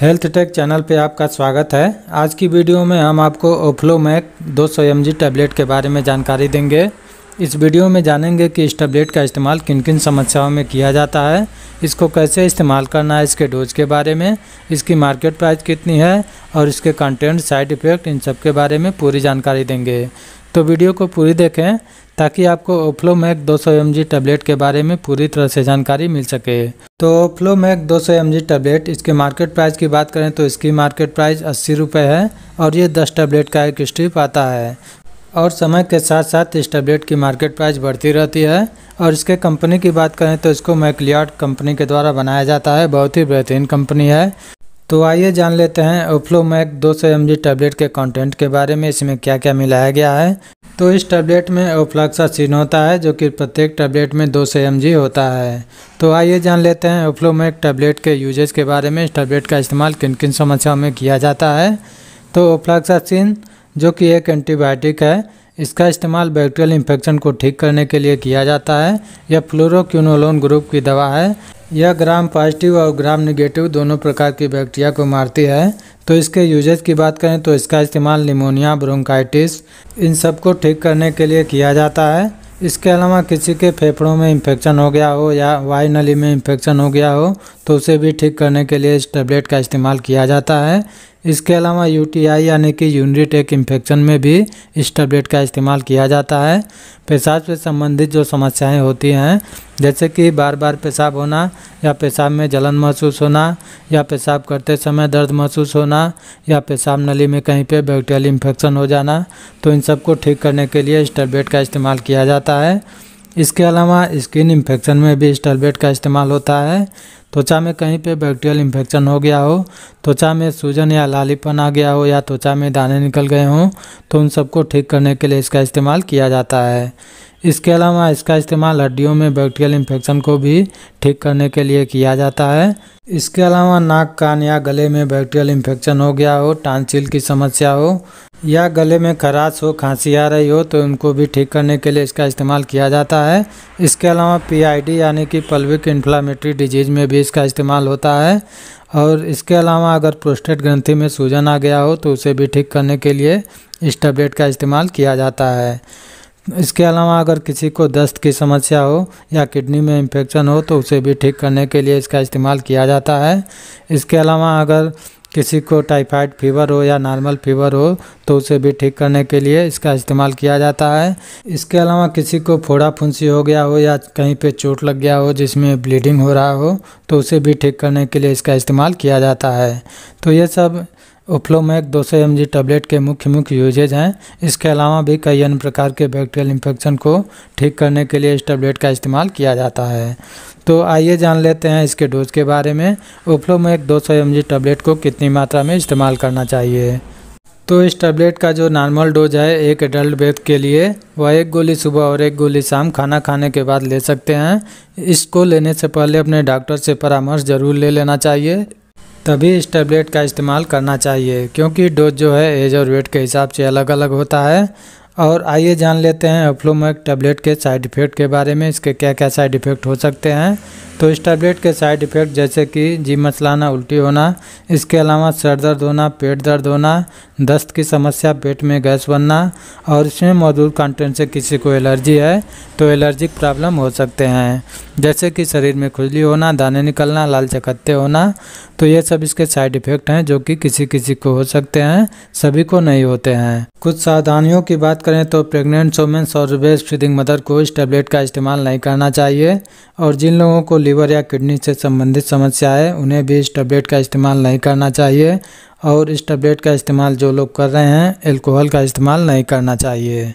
health take channel पे आपका स्वागत है आज की वीडियो में हम आपको ओफ्लोमैक 200 सौ टैबलेट के बारे में जानकारी देंगे इस वीडियो में जानेंगे कि इस टैबलेट का इस्तेमाल किन किन समस्याओं में किया जाता है इसको कैसे इस्तेमाल करना है इसके डोज के बारे में इसकी मार्केट प्राइस कितनी है और इसके कंटेंट साइड इफ़ेक्ट इन सब के बारे में पूरी जानकारी देंगे तो वीडियो को पूरी देखें ताकि आपको ओफ्लो मैक दो सौ टैबलेट के बारे में पूरी तरह से जानकारी मिल सके तो ओफ्लो मैक दो सौ टैबलेट इसके मार्केट प्राइस की बात करें तो इसकी मार्केट प्राइस अस्सी रुपये है और ये दस टैबलेट का एक स्ट्रिप आता है और समय के साथ साथ इस टैबलेट की मार्केट प्राइस बढ़ती रहती है और इसके कंपनी की बात करें तो इसको मैकलियाड कंपनी के द्वारा बनाया जाता है बहुत ही बेहतरीन कंपनी है तो आइए जान लेते हैं ओफ्लो मैक दो सौ एम टैबलेट के कंटेंट के बारे में इसमें क्या क्या मिलाया गया है तो इस टैबलेट में सीन होता है जो कि प्रत्येक टैबलेट में दो सौ एम होता है तो आइए जान लेते हैं ओफ्लो मैक टैबलेट के यूजेज के बारे में इस टैबलेट का इस्तेमाल किन किन समस्याओं में किया जाता है तो सीन जो कि एक एंटीबायोटिक है इसका इस्तेमाल बैक्टीरियल इन्फेक्शन को ठीक करने के लिए किया जाता है यह फ्लोरोक्यूनोलोन ग्रुप की दवा है यह ग्राम पॉजिटिव और ग्राम निगेटिव दोनों प्रकार की बैक्टीरिया को मारती है तो इसके यूजेज की बात करें तो इसका इस्तेमाल निमोनिया ब्रोंकाइटिस इन सब को ठीक करने के लिए किया जाता है इसके अलावा किसी के फेफड़ों में इन्फेक्शन हो गया हो या वायु नली में इन्फेक्शन हो गया हो तो उसे भी ठीक करने के लिए इस टेबलेट का इस्तेमाल किया जाता है इसके अलावा यूटीआई यानी कि यूनिट एक इन्फेक्शन में भी इस टैबलेट का इस्तेमाल किया जाता है पेशाब से संबंधित जो समस्याएं होती हैं जैसे कि बार बार पेशाब होना या पेशाब में जलन महसूस होना या पेशाब करते समय दर्द महसूस होना या पेशाब नली में कहीं पे बैक्टीरियल इन्फेक्शन हो जाना तो इन सबको ठीक करने के लिए इस टैबलेट का इस्तेमाल किया जाता है इसके अलावा स्किन इन्फेक्शन में भी स्टलबेट का इस्तेमाल होता है त्वचा में कहीं पे बैक्टीरियल इन्फेक्शन हो गया हो त्वचा में सूजन या लालीपन आ गया हो या त्वचा में दाने निकल गए हों तो उन सबको ठीक करने के लिए इसका इस्तेमाल किया जाता है इसके अलावा इसका इस्तेमाल हड्डियों में बैक्टीरियल इन्फेक्शन को भी ठीक करने के लिए किया जाता है इसके अलावा नाक कान या गले में बैक्टीरियल इन्फेक्शन हो गया हो टांसिल की समस्या हो या गले में खराश हो खांसी आ रही हो तो उनको भी ठीक करने के लिए इसका इस्तेमाल किया जाता है इसके अलावा पीआईडी यानी कि पल्विक इन्फ्लामेटरी डिजीज़ में भी इसका इस्तेमाल होता है और इसके अलावा अगर प्रोस्टेट ग्रंथि में सूजन आ गया हो तो उसे भी ठीक करने के लिए इस टैबलेट का इस्तेमाल किया जाता है इसके अलावा अगर किसी को दस्त की समस्या हो या किडनी में इन्फेक्शन हो तो उसे भी ठीक करने के लिए इसका इस्तेमाल किया जाता है इसके अलावा अगर किसी को टाइफाइड फीवर हो या नॉर्मल फीवर हो तो उसे भी ठीक करने के लिए इसका इस्तेमाल किया जाता है इसके अलावा किसी को फोड़ा फुंसी हो गया हो या कहीं पे चोट लग गया हो जिसमें ब्लीडिंग हो रहा हो तो उसे भी ठीक करने के लिए इसका इस्तेमाल किया जाता है तो ये सब दो 200 एम टैबलेट के मुख्य मुख्य यूजेज हैं इसके अलावा भी कई अन्य प्रकार के बैक्टीरियल इन्फेक्शन को ठीक करने के लिए इस टैबलेट का इस्तेमाल किया जाता है तो आइए जान लेते हैं इसके डोज के बारे में दो 200 एम टैबलेट को कितनी मात्रा में इस्तेमाल करना चाहिए तो इस टैबलेट का जो नॉर्मल डोज है एक एडल्ट व्यक्ति के लिए वह एक गोली सुबह और एक गोली शाम खाना खाने के बाद ले सकते हैं इसको लेने से पहले अपने डॉक्टर से परामर्श जरूर ले लेना चाहिए तभी इस टैबलेट का इस्तेमाल करना चाहिए क्योंकि डोज जो है एज और वेट के हिसाब से अलग अलग होता है और आइए जान लेते हैं अफ्लोमैक टैबलेट के साइड इफ़ेक्ट के बारे में इसके क्या क्या साइड इफ़ेक्ट हो सकते हैं तो इस टैबलेट के साइड इफ़ेक्ट जैसे कि जी मचलाना उल्टी होना इसके अलावा सर दर्द होना पेट दर्द होना दस्त की समस्या पेट में गैस बनना और इसमें मौजूद कंटेंट से किसी को एलर्जी है तो एलर्जिक प्रॉब्लम हो सकते हैं जैसे कि शरीर में खुजली होना दाने निकलना लाल चकत्ते होना तो ये सब इसके साइड इफ़ेक्ट हैं जो कि किसी किसी को हो सकते हैं सभी को नहीं होते हैं कुछ सावधानियों की बात करें तो प्रेग्नेंट वोमेंस और बेस्ट फीडिंग मदर को इस टैबलेट का इस्तेमाल नहीं करना चाहिए और जिन लोगों को लीवर या किडनी से संबंधित समस्या है उन्हें भी इस टैबलेट का इस्तेमाल नहीं करना चाहिए और इस टैबलेट का इस्तेमाल जो लोग कर रहे हैं एल्कोहल का इस्तेमाल नहीं करना चाहिए